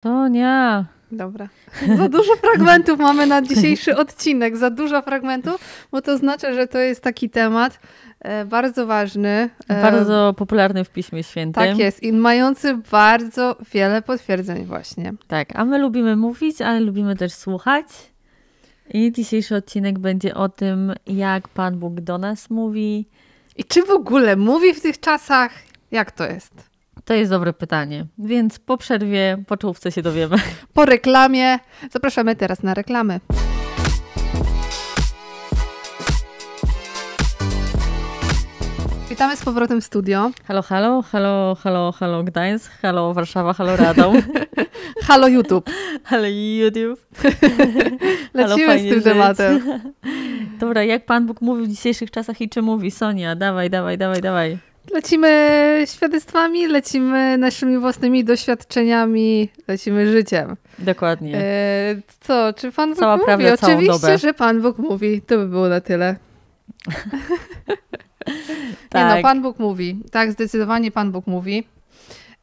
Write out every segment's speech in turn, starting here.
To nie. Dobra. Za dużo fragmentów mamy na dzisiejszy odcinek. Za dużo fragmentów, bo to znaczy, że to jest taki temat e, bardzo ważny. E, bardzo popularny w Piśmie Świętym. Tak jest i mający bardzo wiele potwierdzeń właśnie. Tak, a my lubimy mówić, ale lubimy też słuchać. I dzisiejszy odcinek będzie o tym, jak Pan Bóg do nas mówi. I czy w ogóle mówi w tych czasach? Jak to jest? To jest dobre pytanie. Więc po przerwie, po czołówce się dowiemy. Po reklamie. Zapraszamy teraz na reklamy. Witamy z powrotem w studio. Halo, halo, halo, halo, halo Gdańsk, halo Warszawa, halo Radom. halo YouTube. Halo YouTube. Lecimy z tym żyć. tematem. Dobra, jak Pan Bóg mówi w dzisiejszych czasach i czy mówi Sonia? Dawaj, dawaj, dawaj, dawaj. Lecimy świadectwami, lecimy naszymi własnymi doświadczeniami, lecimy życiem. Dokładnie. E, co, czy Pan Bóg Cała mówi? Prawda, Oczywiście, dobę. że Pan Bóg mówi. To by było na tyle. tak. Nie no, tak. Pan Bóg mówi. Tak, zdecydowanie Pan Bóg mówi.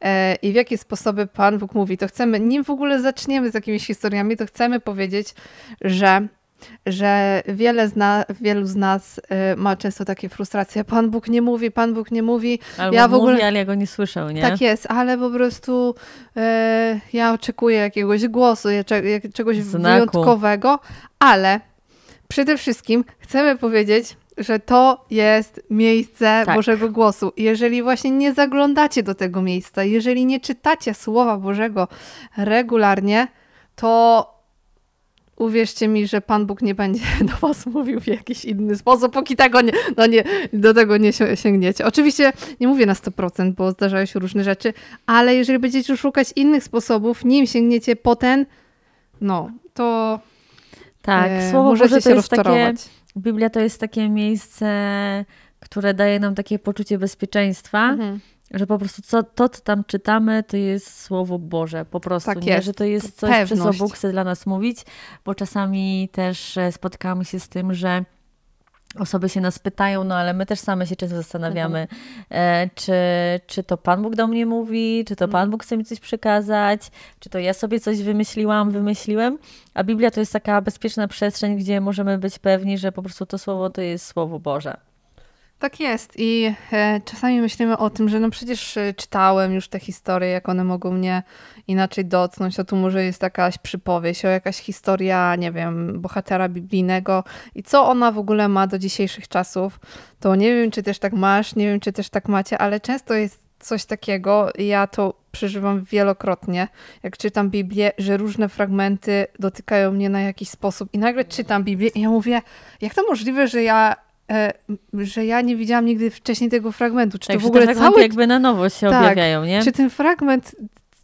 E, I w jakie sposoby Pan Bóg mówi? To chcemy, nim w ogóle zaczniemy z jakimiś historiami, to chcemy powiedzieć, że że wiele z na, wielu z nas y, ma często takie frustracje. Pan Bóg nie mówi, Pan Bóg nie mówi. Albo ja w ogóle, mówi, ale ja go nie słyszę, nie? Tak jest, ale po prostu y, ja oczekuję jakiegoś głosu, czegoś Znaku. wyjątkowego, ale przede wszystkim chcemy powiedzieć, że to jest miejsce tak. Bożego Głosu. Jeżeli właśnie nie zaglądacie do tego miejsca, jeżeli nie czytacie Słowa Bożego regularnie, to uwierzcie mi, że Pan Bóg nie będzie do Was mówił w jakiś inny sposób, póki tego nie, no nie, do tego nie sięgniecie. Oczywiście nie mówię na 100%, bo zdarzają się różne rzeczy, ale jeżeli będziecie szukać innych sposobów, nim sięgniecie po ten, no, to tak, e, Słowo możecie się rozczarować. Takie, Biblia to jest takie miejsce, które daje nam takie poczucie bezpieczeństwa, mhm. Że po prostu co, to, co tam czytamy, to jest Słowo Boże, po prostu. Tak nie, jest. że to jest coś, Pewność. przez co Bóg chce dla nas mówić, bo czasami też e, spotkamy się z tym, że osoby się nas pytają, no ale my też same się często zastanawiamy, mhm. E, czy, czy to Pan Bóg do mnie mówi, czy to Pan mhm. Bóg chce mi coś przekazać, czy to ja sobie coś wymyśliłam, wymyśliłem. A Biblia to jest taka bezpieczna przestrzeń, gdzie możemy być pewni, że po prostu to słowo to jest Słowo Boże. Tak jest i e, czasami myślimy o tym, że no przecież e, czytałem już te historie, jak one mogą mnie inaczej dotknąć. To no tu może jest jakaś przypowieść, o jakaś historia, nie wiem, bohatera biblijnego i co ona w ogóle ma do dzisiejszych czasów. To nie wiem, czy też tak masz, nie wiem, czy też tak macie, ale często jest coś takiego. Ja to przeżywam wielokrotnie, jak czytam Biblię, że różne fragmenty dotykają mnie na jakiś sposób i nagle czytam Biblię i ja mówię, jak to możliwe, że ja E, że ja nie widziałam nigdy wcześniej tego fragmentu. Czy tak, to w ogóle cały... jakby na nowo się tak. objawiają, nie? Czy ten fragment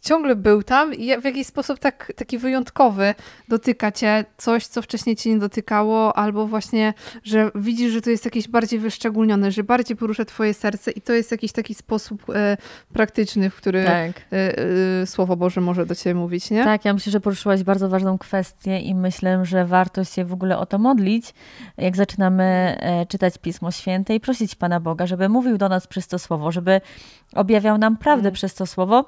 ciągle był tam i w jakiś sposób tak, taki wyjątkowy dotyka cię coś, co wcześniej cię nie dotykało, albo właśnie, że widzisz, że to jest jakieś bardziej wyszczególnione, że bardziej porusza twoje serce i to jest jakiś taki sposób e, praktyczny, w który e, tak. e, e, Słowo Boże może do ciebie mówić, nie? Tak, ja myślę, że poruszyłaś bardzo ważną kwestię i myślę, że warto się w ogóle o to modlić, jak zaczynamy e, czytać Pismo Święte i prosić Pana Boga, żeby mówił do nas przez to Słowo, żeby objawiał nam prawdę mm. przez to Słowo,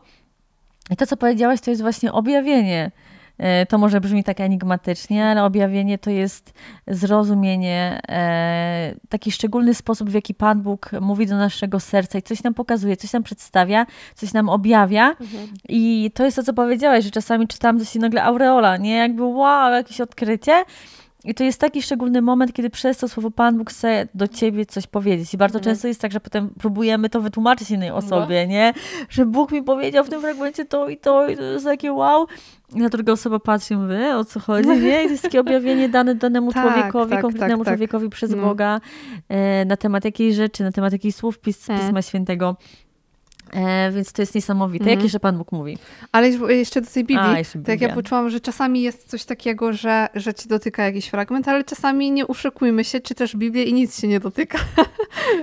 i to, co powiedziałaś, to jest właśnie objawienie. E, to może brzmi tak enigmatycznie, ale objawienie to jest zrozumienie, e, taki szczególny sposób, w jaki Pan Bóg mówi do naszego serca i coś nam pokazuje, coś nam przedstawia, coś nam objawia. Mhm. I to jest to, co powiedziałaś, że czasami czytam coś nagle aureola, nie? Jakby wow, jakieś odkrycie. I to jest taki szczególny moment, kiedy przez to słowo Pan Bóg chce do ciebie coś powiedzieć. I bardzo mhm. często jest tak, że potem próbujemy to wytłumaczyć innej no. osobie, no. nie? Że Bóg mi powiedział w tym fragmencie to i to, i to jest takie wow. I na druga osoba patrzy i e, o co chodzi, nie? I to jest takie objawienie dane danemu tak, człowiekowi, tak, konkretnemu tak, tak, człowiekowi przez no. Boga e, na temat jakiejś rzeczy, na temat jakichś słów pis, e. Pisma Świętego. E, więc to jest niesamowite. Mhm. Jak jeszcze Pan Bóg mówi? Ale e, jeszcze do tej Biblii, A, tak ja poczułam, że czasami jest coś takiego, że, że ci dotyka jakiś fragment, ale czasami nie uszykujmy się, czy też Biblię i nic się nie dotyka.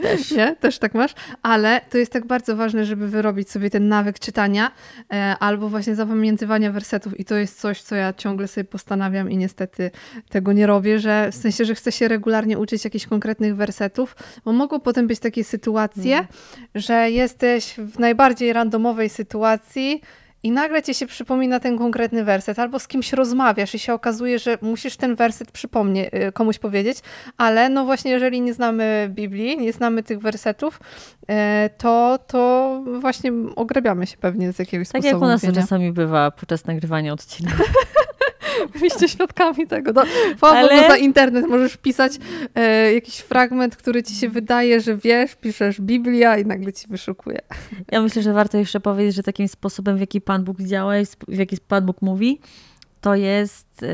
Też. nie? Też tak masz? Ale to jest tak bardzo ważne, żeby wyrobić sobie ten nawyk czytania e, albo właśnie zapamiętywania wersetów i to jest coś, co ja ciągle sobie postanawiam i niestety tego nie robię, że w sensie, że chcę się regularnie uczyć jakichś konkretnych wersetów, bo mogą potem być takie sytuacje, mhm. że jesteś w w najbardziej randomowej sytuacji i nagle ci się przypomina ten konkretny werset, albo z kimś rozmawiasz i się okazuje, że musisz ten werset przypomnieć, y, komuś powiedzieć, ale no właśnie, jeżeli nie znamy Biblii, nie znamy tych wersetów, y, to, to właśnie ograbiamy się pewnie z jakiegoś tak sposobu. Tak jak u nas to czasami bywa podczas nagrywania odcinka. Byliście świadkami tego. No, no Ale... no za internet możesz pisać e, jakiś fragment, który ci się wydaje, że wiesz, piszesz Biblia i nagle ci wyszukuje. Ja myślę, że warto jeszcze powiedzieć, że takim sposobem, w jaki Pan Bóg działa i w jaki Pan Bóg mówi, to jest, e,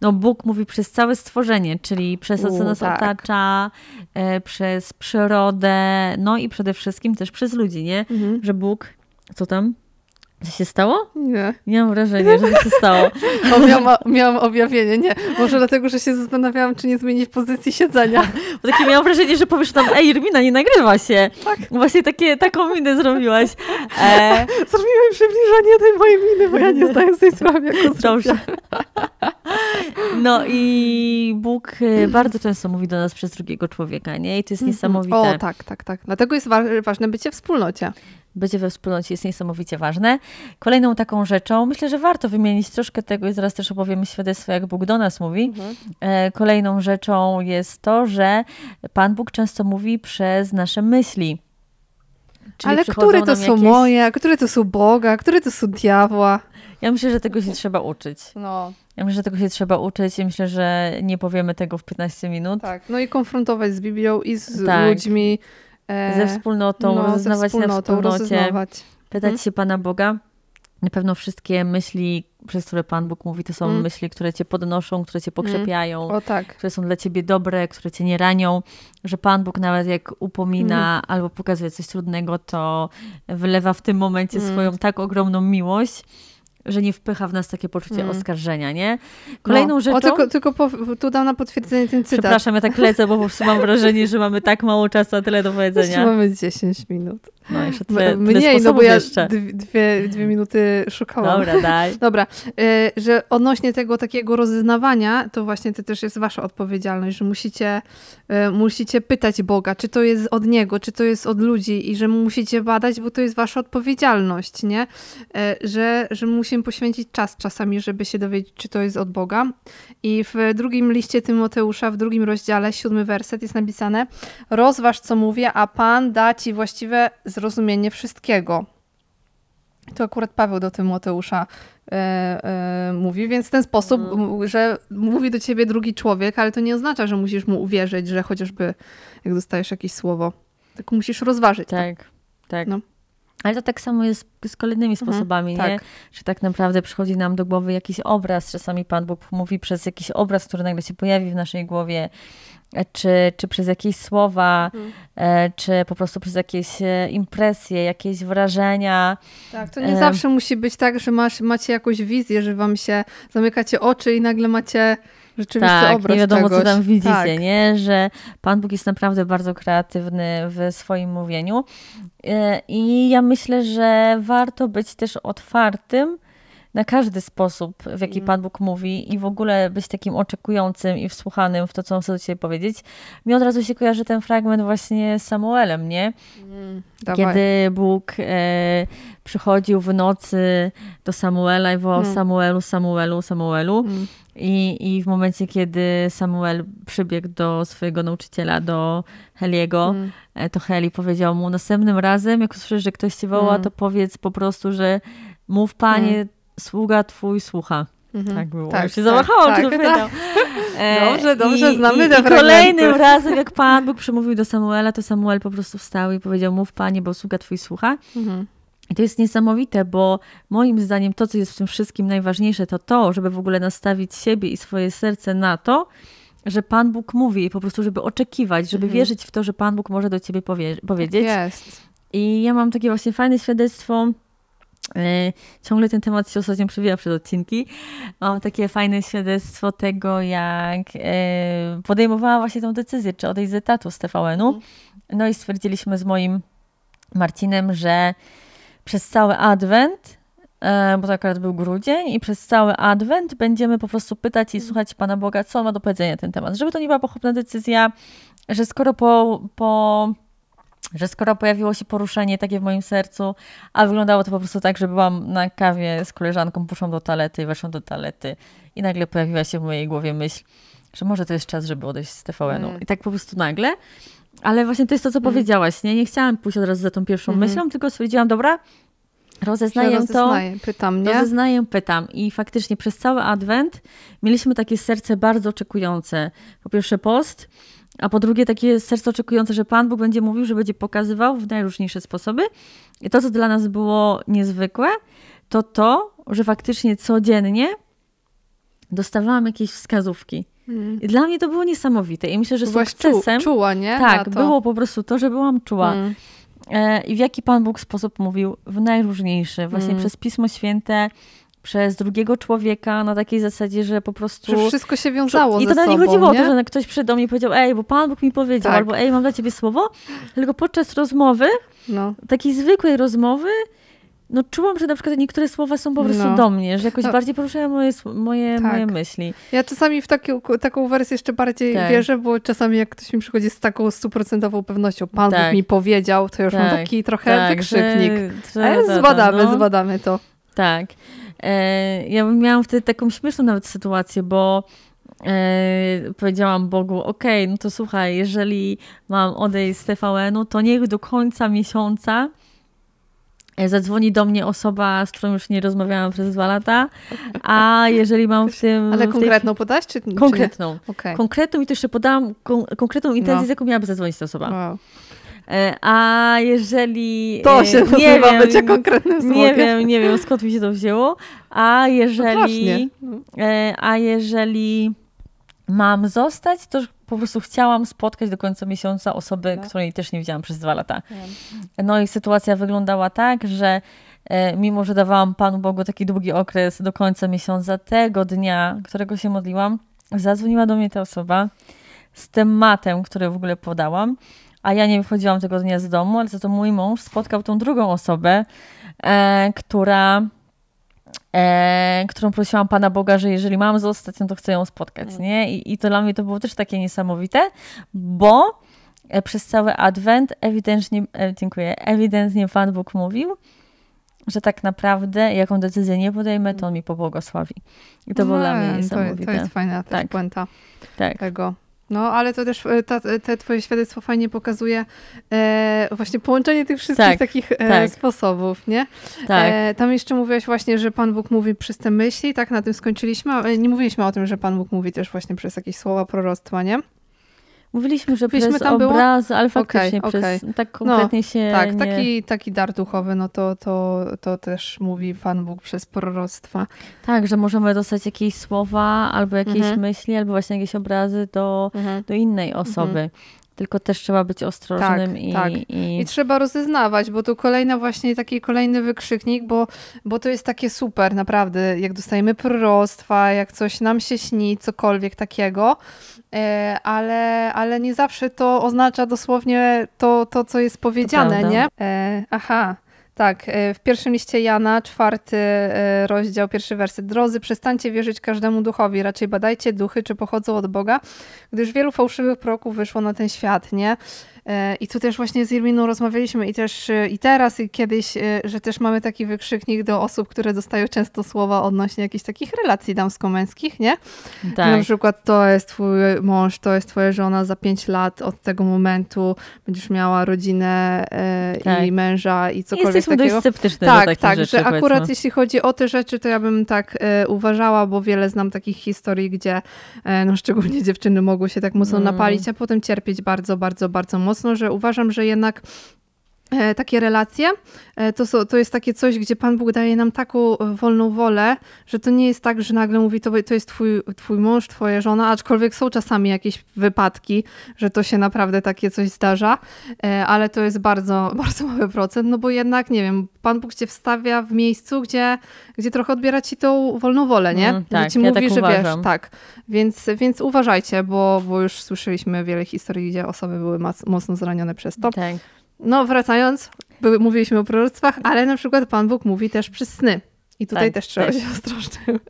no Bóg mówi przez całe stworzenie, czyli przez to, co nas tak. otacza, e, przez przyrodę, no i przede wszystkim też przez ludzi, nie? Mhm. Że Bóg, co tam? Co się stało? Nie. Miałam wrażenie, że się stało. O, miałam, miałam objawienie, nie. Może dlatego, że się zastanawiałam, czy nie zmienić pozycji siedzenia. Bo takie miałam wrażenie, że powiesz tam, ej, Irmina, nie nagrywa się. Tak. Właśnie takie, taką minę zrobiłaś. E... Zrobiłem przybliżenie tej mojej miny, bo ja nie zdaję sobie sprawy, jak Dobrze. No i Bóg e, bardzo często mówi do nas przez drugiego człowieka, nie? I to jest mhm. niesamowite. O, tak, tak, tak. Dlatego jest ważne bycie w wspólnocie bycie we wspólnocie jest niesamowicie ważne. Kolejną taką rzeczą, myślę, że warto wymienić troszkę tego i zaraz też opowiem świadectwo, jak Bóg do nas mówi. Mhm. E, kolejną rzeczą jest to, że Pan Bóg często mówi przez nasze myśli. Czyli Ale które to są jakieś... moje, które to są Boga, które to są diabła? Ja myślę, że tego się trzeba uczyć. No. Ja myślę, że tego się trzeba uczyć i myślę, że nie powiemy tego w 15 minut. Tak, no i konfrontować z Biblią i z tak. ludźmi ze e, wspólnotą, no, rozeznawać ze wspólnotą, na wspólnocie, rozeznawać. pytać hmm? się Pana Boga. Na pewno wszystkie myśli, przez które Pan Bóg mówi, to są mm. myśli, które cię podnoszą, które cię mhm. pokrzepiają, mm. o, tak. które są dla ciebie dobre, które cię nie ranią. Że Pan Bóg nawet jak upomina mm. albo pokazuje coś trudnego, to wylewa w tym momencie mhm. swoją tak ogromną miłość, że nie wpycha w nas takie poczucie mm. oskarżenia, nie? Kolejną no. rzeczą... O, tylko, tylko po, tu dam na potwierdzenie ten cytat. Przepraszam, ja tak lecę, bo po prostu mam wrażenie, że mamy tak mało czasu, a tyle do powiedzenia. Jeszcze mamy 10 minut. No, jeszcze tyle, Mniej, tyle no bo ja jeszcze. Dwie, dwie minuty szukałam. Dobra, daj. Dobra, y, że odnośnie tego takiego rozeznawania, to właśnie to też jest wasza odpowiedzialność, że musicie, y, musicie pytać Boga, czy to jest od Niego, czy to jest od ludzi i że musicie badać, bo to jest wasza odpowiedzialność, nie? Y, że, że musicie musimy poświęcić czas czasami, żeby się dowiedzieć, czy to jest od Boga. I w drugim liście Tymoteusza, w drugim rozdziale, siódmy werset jest napisane: Rozważ, co mówię, a Pan da ci właściwe zrozumienie wszystkiego. To akurat Paweł do Tymoteusza e, e, mówi, więc w ten sposób, mm. że mówi do ciebie drugi człowiek, ale to nie oznacza, że musisz mu uwierzyć, że chociażby jak dostajesz jakieś słowo, tak musisz rozważyć. Tak, tak. No. Ale to tak samo jest z kolejnymi mhm, sposobami, mhm, tak. nie? Że tak naprawdę przychodzi nam do głowy jakiś obraz, czasami Pan Bóg mówi przez jakiś obraz, który nagle się pojawi w naszej głowie, e, czy, czy przez jakieś słowa, mhm. E, czy po prostu przez jakieś e, impresje, jakieś wrażenia. Tak, to nie zawsze musi być tak, że masz, macie jakąś wizję, że wam się zamykacie oczy i nagle macie rzeczywisty tak, obraz nie wiadomo, czegoś. co tam widzicie, tak. nie? Że Pan Bóg jest naprawdę bardzo kreatywny w swoim mówieniu. E, I ja myślę, że warto być też otwartym na każdy sposób, w jaki mm. Pan Bóg mówi i w ogóle być takim oczekującym i wsłuchanym w to, co on chce do Ciebie powiedzieć. Mi od razu się kojarzy ten fragment właśnie z Samuelem, nie? Mm, Kiedy Bóg e, przychodził w nocy do Samuela i wołał mm. Samuelu, Samuelu, Samuelu mm. I, I w momencie, kiedy Samuel przybiegł do swojego nauczyciela, do Heliego, mm. E, to Heli powiedział mu następnym razem, jak usłyszysz, że ktoś cię woła, mm. to powiedz po prostu, że mów panie, mm. sługa twój słucha. -hmm. Tak było. Tak, Już się tak, zawahałam, tak, czy tak, tak. E, Dobrze, dobrze, I, znamy i, I kolejnym razem, jak Pan Bóg przemówił do Samuela, to Samuel po prostu wstał i powiedział, mów panie, bo sługa twój słucha. -hmm. I to jest niesamowite, bo moim zdaniem to, co jest w tym wszystkim najważniejsze, to to, żeby w ogóle nastawić siebie i swoje serce na to, że Pan Bóg mówi, po prostu, żeby oczekiwać, żeby mhm. wierzyć w to, że Pan Bóg może do ciebie powie powiedzieć. Tak jest. I ja mam takie właśnie fajne świadectwo. E, ciągle ten temat się ostatnio przewija przez odcinki. Mam takie fajne świadectwo tego, jak e, podejmowała właśnie tą decyzję, czy odejść z etatu z TVN-u. Mhm. No i stwierdziliśmy z moim Marcinem, że przez cały adwent, e, bo to akurat był grudzień, i przez cały adwent będziemy po prostu pytać i mhm. słuchać Pana Boga, co ma do powiedzenia na ten temat. Żeby to nie była pochopna decyzja, że skoro po, po że skoro pojawiło się poruszenie takie w moim sercu, a wyglądało to po prostu tak, że byłam na kawie z koleżanką, poszłam do toalety, weszłam do toalety i nagle pojawiła się w mojej głowie myśl, że może to jest czas, żeby odejść z TVN-u. Mm. I tak po prostu nagle. Ale właśnie to jest to, co mm. powiedziałaś, nie? Nie chciałam pójść od razu za tą pierwszą mm. myślą, tylko stwierdziłam, dobra, rozeznaję, rozeznaję to. Pytam, nie? Rozeznaję, pytam. I faktycznie przez cały adwent mieliśmy takie serce bardzo oczekujące. Po pierwsze post, a po drugie takie serce oczekujące, że Pan Bóg będzie mówił, że będzie pokazywał w najróżniejsze sposoby. I to, co dla nas było niezwykłe, to to, że faktycznie codziennie dostawałam jakieś wskazówki. Dla mnie to było niesamowite i myślę, że sukcesem... Czu, czuła, nie? Tak, było po prostu to, że byłam czuła. Mm. E, I w jaki Pan Bóg sposób mówił? W najróżniejszy. Właśnie mm. przez Pismo Święte, przez drugiego człowieka na takiej zasadzie, że po prostu... Że wszystko się wiązało I to nawet nie chodziło nie? o to, że ktoś przyszedł do mnie i powiedział ej, bo Pan Bóg mi powiedział, tak. albo ej, mam dla ciebie słowo, tylko podczas rozmowy, no. takiej zwykłej rozmowy, no czułam, że na przykład niektóre słowa są po prostu no. do mnie, że jakoś no. bardziej poruszają moje, moje, tak. moje myśli. Ja czasami w taki, taką wersję jeszcze bardziej tak. wierzę, bo czasami jak ktoś mi przychodzi z taką stuprocentową pewnością, Pan tak. mi powiedział, to już tak. mam taki trochę tak, wykrzyknik. Że, że, Ale zbadamy, no. zbadamy to. Tak. E, ja miałam wtedy taką śmieszną nawet sytuację, bo E, powiedziałam Bogu, okej, okay, no to słuchaj, jeżeli mam odejść z TVN-u, to niech do końca miesiąca E, zadzwoni do mnie osoba, z którą już nie rozmawiałam przez dwa lata, a jeżeli mam w tym... Ale konkretną tej... podasz? Czy, konkretną. Czy... Okay. Konkretną i to jeszcze podałam kon konkretną intencję, no. z jaką miałaby zadzwonić ta osoba. Wow. E, a jeżeli. To e, się nie nazywa wiem, bycie konkretnym słowem. Nie wiem, nie wiem, skąd mi się to wzięło. A jeżeli. No a jeżeli mam zostać, to po prostu chciałam spotkać do końca miesiąca osoby, tak. której też nie widziałam przez dwa lata. No i sytuacja wyglądała tak, że e, mimo, że dawałam Panu Bogu taki długi okres do końca miesiąca, tego dnia, którego się modliłam, zadzwoniła do mnie ta osoba z tematem, który w ogóle podałam, a ja nie wychodziłam tego dnia z domu, ale za to mój mąż spotkał tą drugą osobę, e, która e, którą prosiłam Pana Boga, że jeżeli mam zostać, no to chcę ją spotkać, mm. nie? I, I to dla mnie to było też takie niesamowite, bo e, przez cały adwent ewidentnie, e, dziękuję, ewidentnie Pan Bóg mówił, że tak naprawdę jaką decyzję nie podejmę, to on mi pobłogosławi. I to no, było dla mnie niesamowite. Mm. To, to jest fajna tak. puenta tak. tego. No, ale to też e, ta, e, te twoje świadectwo fajnie pokazuje e, właśnie połączenie tych wszystkich tak, takich e, tak. sposobów, nie? Tak. E, tam jeszcze mówiłaś właśnie, że Pan Bóg mówi przez te myśli, tak? Na tym skończyliśmy. E, nie mówiliśmy o tym, że Pan Bóg mówi też właśnie przez jakieś słowa proroctwa, nie? Mówiliśmy, że Mówiliśmy, przez tam obraz, było? No, ale faktycznie okay, przez, tak konkretnie no, się Tak, nie... taki, taki dar duchowy, no to, to, to też mówi Pan Bóg przez proroctwa. Tak, że możemy dostać jakieś słowa, albo jakieś mhm. myśli, albo właśnie jakieś obrazy do, mhm. do innej osoby. Mhm tylko też trzeba być ostrożnym tak, i, tak. i... I trzeba rozeznawać, bo tu kolejna właśnie taki kolejny wykrzyknik, bo, bo to jest takie super, naprawdę, jak dostajemy proroctwa, jak coś nam się śni, cokolwiek takiego, e, ale, ale nie zawsze to oznacza dosłownie to, to co jest powiedziane, nie? E, aha, tak, e, w pierwszym liście Jana, czwarty e, rozdział, pierwszy werset. Drodzy, przestańcie wierzyć każdemu duchowi, raczej badajcie duchy, czy pochodzą od Boga, gdyż wielu fałszywych proków wyszło na ten świat, nie? E, I tu też właśnie z Irminą rozmawialiśmy i też e, i teraz, i kiedyś, e, że też mamy taki wykrzyknik do osób, które dostają często słowa odnośnie jakichś takich relacji damsko-męskich, nie? Tak. Na przykład to jest twój mąż, to jest twoja żona za pięć lat od tego momentu będziesz miała rodzinę tak. i męża i cokolwiek Jesteśmy takiego. Jesteśmy dość sceptyczne tak, do takich tak, rzeczy, że akurat powiedzmy. jeśli chodzi o te rzeczy, to ja bym tak uważała, bo wiele znam takich historii, gdzie no szczególnie dziewczyny mogły się tak mocno mm. napalić, a potem cierpieć bardzo, bardzo, bardzo mocno mocno, że uważam, że jednak E, takie relacje, e, to, są, to jest takie coś, gdzie Pan Bóg daje nam taką e, wolną wolę, że to nie jest tak, że nagle mówi, to, to jest twój, twój mąż, twoja żona, aczkolwiek są czasami jakieś wypadki, że to się naprawdę takie coś zdarza, ale to jest bardzo, bardzo mały procent, no bo jednak, nie wiem, Pan Bóg cię wstawia w miejscu, gdzie, gdzie trochę odbiera ci tą wolną wolę, nie? Mm, tak, gdzie ci ja mówi, tak że wiesz, tak. Więc, więc uważajcie, bo, bo już słyszeliśmy wiele historii, gdzie osoby były mocno zranione przez to. Tak. No, wracając, były, mówiliśmy o proroctwach, ale na przykład Pan Bóg mówi też przez sny. I tutaj tak, też trzeba być tak. ostrożnym.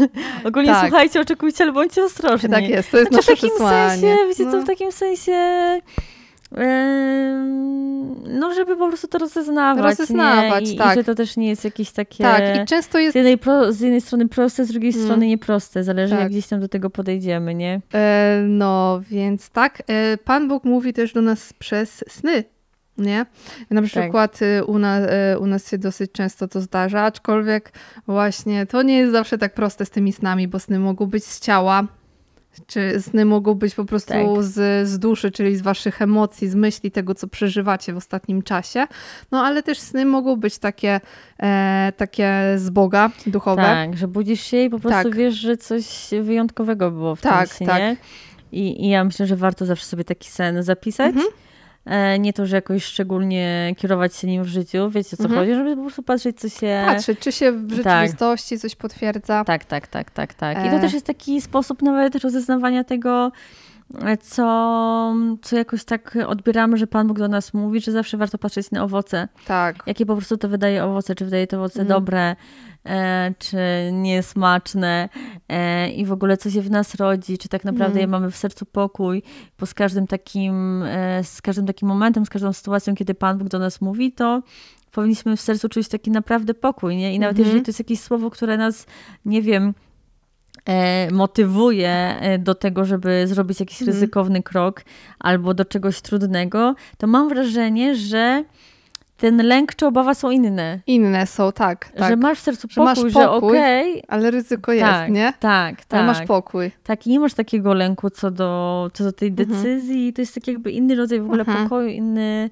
Ogólnie tak. słuchajcie, oczekujcie, ale bądźcie ostrożni. Tak jest, to jest znaczy, nasze w takim przesłanie. Sensie, wiecie, no. to w takim sensie no, żeby po prostu to rozeznawać. Rozeznawać, nie? I, tak. I że to też nie jest jakieś takie. Tak, i często jest. Z jednej, pro, z jednej strony proste, z drugiej mm. strony nieproste, zależy tak. jak gdzieś tam do tego podejdziemy, nie? E, no, więc tak. E, Pan Bóg mówi też do nas przez sny. Nie? Na tak. przykład tak. u, nas, e, u nas się dosyć często to zdarza, aczkolwiek właśnie to nie jest zawsze tak proste z tymi snami, bo sny mogą być z ciała, czy sny mogą być po prostu tak. z, z duszy, czyli z waszych emocji, z myśli, tego, co przeżywacie w ostatnim czasie. No ale też sny mogą być takie, e, takie z Boga, duchowe. Tak, że budzisz się i po prostu tak. wiesz, że coś wyjątkowego było w tak, tym śnie. Tak, tak. I, I ja myślę, że warto zawsze sobie taki sen zapisać. Mhm E, nie to, że jakoś szczególnie kierować się nim w życiu, wiecie o co mhm. chodzi, żeby po prostu patrzeć, co się... Patrzeć, czy się w tak. rzeczywistości tak. coś potwierdza. Tak, tak, tak, tak, tak. I to e. też jest taki sposób nawet rozeznawania tego, co, co jakoś tak odbieramy, że Pan Bóg do nas mówi, że zawsze warto patrzeć na owoce. Tak. Jakie po prostu to wydaje owoce, czy wydaje to owoce mm. dobre, e, czy niesmaczne e, i w ogóle co się w nas rodzi, czy tak naprawdę mm. mamy w sercu pokój, bo z każdym takim, e, z każdym takim momentem, z każdą sytuacją, kiedy Pan Bóg do nas mówi, to powinniśmy w sercu czuć taki naprawdę pokój, nie? I nawet mm -hmm. jeżeli to jest jakieś słowo, które nas, nie wiem, E, motywuje e, do tego, żeby zrobić jakiś mhm. ryzykowny krok albo do czegoś trudnego, to mam wrażenie, że ten lęk czy obawa są inne. Inne są, tak. tak. Że masz w sercu pokój, że, masz pokój, że Okay, ale ryzyko jest, tak, nie? Tak, tak. Ale masz tak. pokój. Tak, i nie masz takiego lęku co do, co do tej mhm. decyzji. Mhm. To jest tak jakby inny rodzaj w ogóle mhm. pokoju, inny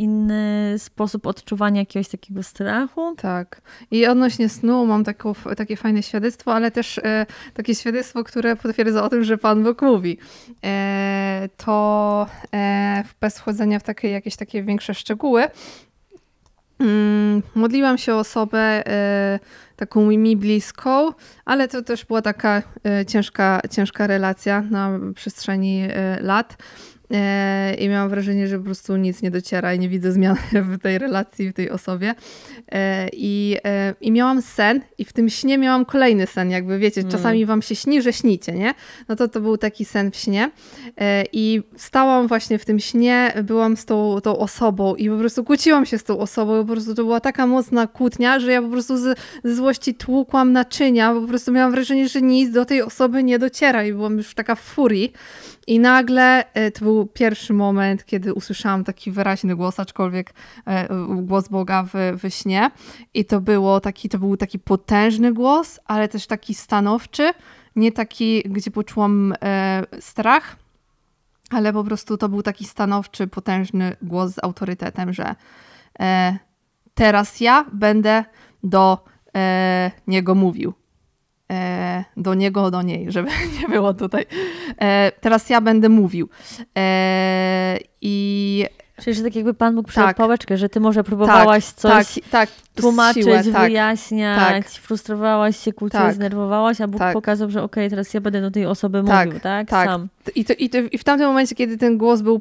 inny sposób odczuwania jakiegoś takiego strachu. Tak. I odnośnie snu mam taką, takie fajne świadectwo, ale też e, takie świadectwo, które potwierdza o tym, że Pan Bóg mówi. E, to e, bez wchodzenia w takie, jakieś takie większe szczegóły, Mm, modliłam się o osobę e, taką mi bliską, ale to też była taka e, ciężka, ciężka relacja na przestrzeni e, lat. E, i miałam wrażenie, że po prostu nic nie dociera i nie widzę zmiany w tej relacji, w tej osobie. E, I, e, i miałam sen i w tym śnie miałam kolejny sen, jakby wiecie, mm. czasami wam się śni, że śnicie, nie? No to to był taki sen w śnie i stałam właśnie w tym śnie, byłam z tą, tą osobą i po prostu kłóciłam się z tą osobą, po prostu to była taka mocna kłótnia, że ja po prostu z, z złości tłukłam naczynia, po prostu miałam wrażenie, że nic do tej osoby nie dociera i byłam już taka w furii i nagle e, to był pierwszy moment, kiedy usłyszałam taki wyraźny głos, aczkolwiek e, głos Boga w, w śnie. I to, było taki, to był taki potężny głos, ale też taki stanowczy, nie taki, gdzie poczułam e, strach, ale po prostu to był taki stanowczy, potężny głos z autorytetem, że teraz ja będę do niego mówił do niego, do niej, żeby nie było tutaj. E, teraz ja będę mówił. E, I Czyli, że tak jakby Pan mógł przyjąć tak. pałeczkę, że Ty może próbowałaś tak, coś tak, tak tłumaczyć, siłę, tak, wyjaśniać, tak. frustrowałaś się, kłóciłaś, znerwowałaś, a Bóg pokazał, że okej, okay, teraz ja będę do tej osoby mówił, tak? Tak, Sam. I, to, i, to, I w tamtym momencie, kiedy ten głos był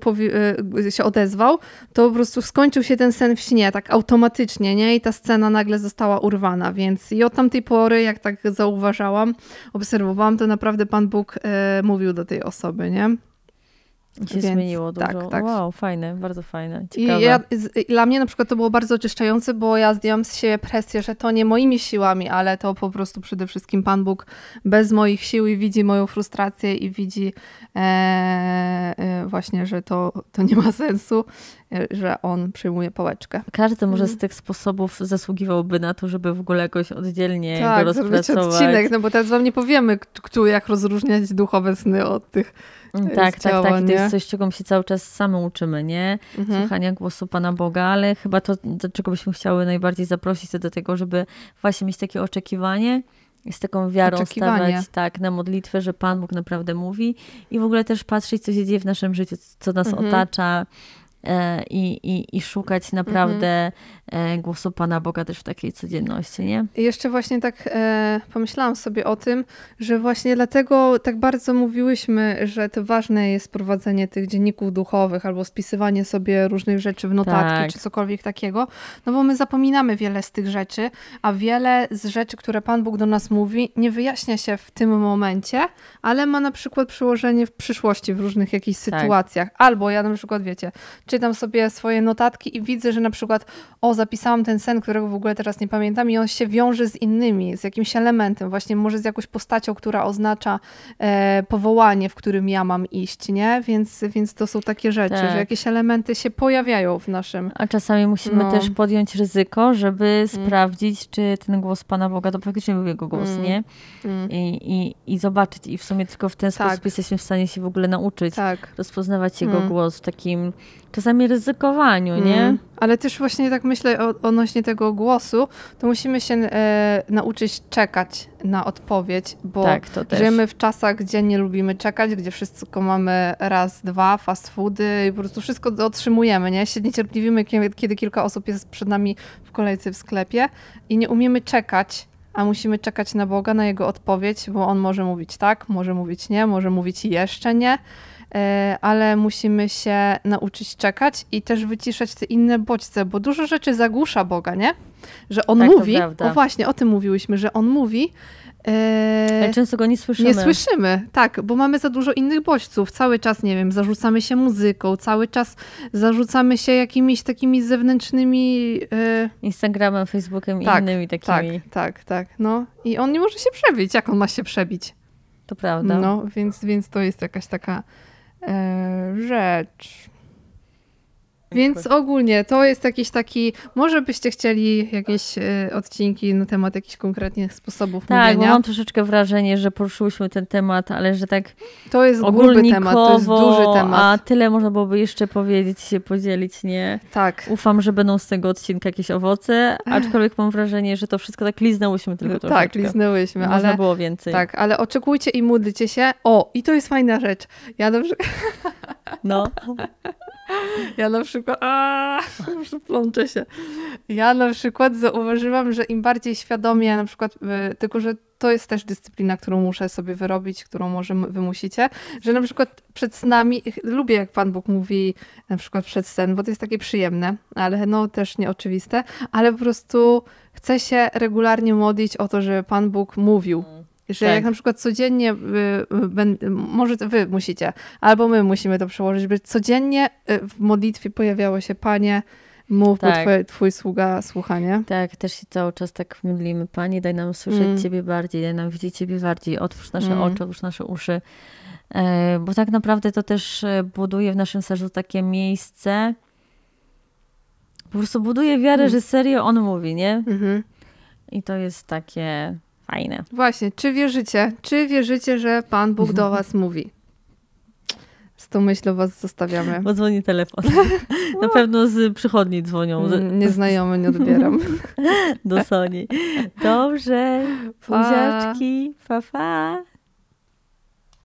e, się odezwał, to po prostu skończył się ten sen w śnie, tak automatycznie, nie? I ta scena nagle została urwana, więc i od tamtej pory, jak tak zauważałam, obserwowałam, to naprawdę Pan Bóg e, mówił do tej osoby, nie? się Więc, zmieniło dużo. Tak, tak. Wow, fajne, bardzo fajne. Ciekawe. I ja, dla mnie na przykład to było bardzo oczyszczające, bo ja zdjęłam z siebie presję, że to nie moimi siłami, ale to po prostu przede wszystkim Pan Bóg bez moich sił i widzi moją frustrację i widzi e, e właśnie, że to, to nie ma sensu, e, że On przyjmuje pałeczkę. Każdy może mhm. z tych sposobów zasługiwałby na to, żeby w ogóle jakoś oddzielnie tak, go rozpracować. Tak, odcinek, no bo teraz wam nie powiemy, kto jak rozróżniać duchowe sny od tych Mm, tak, ciała, tak, tak. I to jest coś, czego my się cały czas sami uczymy, nie? Mhm. Słuchania głosu Pana Boga, ale chyba to, do czego byśmy chciały najbardziej zaprosić, to do tego, żeby właśnie mieć takie oczekiwanie, z taką wiarą stawiać tak, na modlitwę, że Pan Bóg naprawdę mówi i w ogóle też patrzeć, co się dzieje w naszym życiu, co nas mhm. otacza, E, i, i, i szukać naprawdę mhm. głosu Pana Boga też w takiej codzienności, nie? I jeszcze właśnie tak e, pomyślałam sobie o tym, że właśnie dlatego tak bardzo mówiłyśmy, że to ważne jest prowadzenie tych dzienników duchowych albo spisywanie sobie różnych rzeczy w notatki tak. czy cokolwiek takiego, no bo my zapominamy wiele z tych rzeczy, a wiele z rzeczy, które Pan Bóg do nas mówi, nie wyjaśnia się w tym momencie, ale ma na przykład przełożenie w przyszłości, w różnych jakichś tak. sytuacjach. Albo ja na przykład, wiecie, czytam sobie swoje notatki i widzę, że na przykład o, zapisałam ten sen, którego w ogóle teraz nie pamiętam i on się wiąże z innymi, z jakimś elementem, właśnie może z jakąś postacią, która oznacza e, powołanie, w którym ja mam iść, nie? Więc, więc to są takie rzeczy, tak. że jakieś elementy się pojawiają w naszym... A czasami musimy no. też podjąć ryzyko, żeby mm. sprawdzić, czy ten głos Pana Boga to faktycznie był Jego głos, mm. nie? Mm. I, i, I zobaczyć i w sumie tylko w ten tak. sposób jesteśmy w stanie się w ogóle nauczyć, tak. rozpoznawać Jego mm. głos w takim czasami ryzykowaniu, mm. nie? Ale też właśnie tak myślę o, odnośnie tego głosu, to musimy się e, nauczyć czekać na odpowiedź, bo tak, żyjemy w czasach, gdzie nie lubimy czekać, gdzie wszystko mamy raz, dwa, fast foody i po prostu wszystko otrzymujemy, nie? Się niecierpliwimy, kiedy kilka osób jest przed nami w kolejce w sklepie i nie umiemy czekać a musimy czekać na Boga, na Jego odpowiedź, bo On może mówić tak, może mówić nie, może mówić jeszcze nie, E, ale musimy się nauczyć czekać i też wyciszać te inne bodźce, bo dużo rzeczy zagłusza Boga, nie? Że On tak, mówi, o właśnie, o tym mówiłyśmy, że On mówi, e, Ale często go nie słyszymy. Nie słyszymy, tak, bo mamy za dużo innych bodźców. Cały czas, nie wiem, zarzucamy się muzyką, cały czas zarzucamy się jakimiś takimi zewnętrznymi... E, Instagramem, Facebookiem tak, i innymi tak, takimi. Tak, tak, tak. No i on nie może się przebić. Jak on ma się przebić? To prawda. No, więc, więc to jest jakaś taka E, rzecz. Więc ogólnie to jest jakiś taki, może byście chcieli jakieś y, odcinki na temat jakichś konkretnych sposobów tak, mówienia. Tak, mam troszeczkę wrażenie, że poruszyłyśmy ten temat, ale że tak To jest gruby temat, to jest duży temat. A tyle można byłoby jeszcze powiedzieć, się podzielić, nie? Tak. Ufam, że będą z tego odcinka jakieś owoce, aczkolwiek mam wrażenie, że to wszystko tak liznęłyśmy tylko no, troszeczkę. Tak, liznęłyśmy. Można ale, było więcej. Tak, ale oczekujcie i módlcie się. O, i to jest fajna rzecz. Ja dobrze... No. Ja na przykład. Aaa, już plączę się. Ja na przykład zauważyłam, że im bardziej świadomie, na przykład, y, tylko że to jest też dyscyplina, którą muszę sobie wyrobić, którą może wymusicie, że na przykład przed snami, lubię jak Pan Bóg mówi na przykład przed sen, bo to jest takie przyjemne, ale no też nieoczywiste, ale po prostu chcę się regularnie modlić o to, żeby Pan Bóg mówił że tak. jak na przykład codziennie, y, y, może wy musicie, albo my musimy to przełożyć, by codziennie y, w modlitwie pojawiało się Panie, mów, tak. bo twój, twój sługa słuchanie. Tak, też się cały czas tak modlimy. Panie, daj nam słyszeć mm. Ciebie bardziej, daj nam widzieć Ciebie bardziej, otwórz nasze mm. oczy, otwórz nasze uszy. E, bo tak naprawdę to też e, buduje w naszym sercu takie miejsce, po prostu buduje wiarę, mm. że serio on mówi, nie? Mm-hmm. I to jest takie fajne. Właśnie, czy wierzycie, czy wierzycie, że Pan Bóg do was mówi? Z tą myślą was zostawiamy. Bo dzwoni telefon. Na pewno z przychodni dzwonią. Mm, nieznajomy nie odbieram. Do Sony. Dobrze. Buziaczki. Pa, pa.